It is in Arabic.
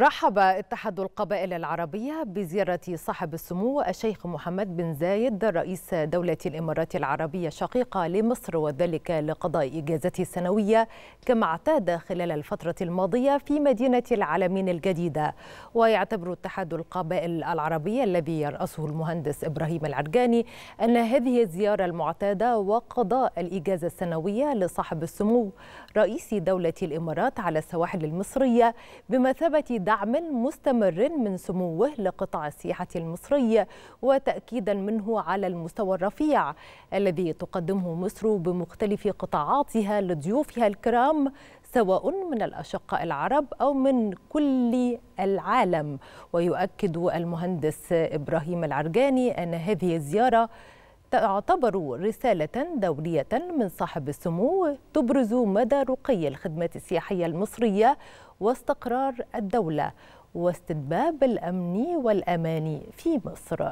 رحب اتحاد القبائل العربية بزيارة صاحب السمو الشيخ محمد بن زايد رئيس دولة الإمارات العربية الشقيقة لمصر وذلك لقضاء إجازته السنوية كما اعتاد خلال الفترة الماضية في مدينة العالمين الجديدة ويعتبر اتحاد القبائل العربية الذي يرأسه المهندس إبراهيم العرجاني أن هذه الزيارة المعتادة وقضاء الإجازة السنوية لصاحب السمو رئيس دولة الإمارات على السواحل المصرية بمثابة دعم مستمر من سموه لقطاع السياحة المصري وتأكيدا منه على المستوى الرفيع الذي تقدمه مصر بمختلف قطاعاتها لضيوفها الكرام سواء من الأشقاء العرب أو من كل العالم ويؤكد المهندس إبراهيم العرجاني أن هذه الزيارة تعتبر رسالة دولية من صاحب السمو تبرز مدى رقي الخدمات السياحية المصرية واستقرار الدولة واستدباب الأمن والأمان في مصر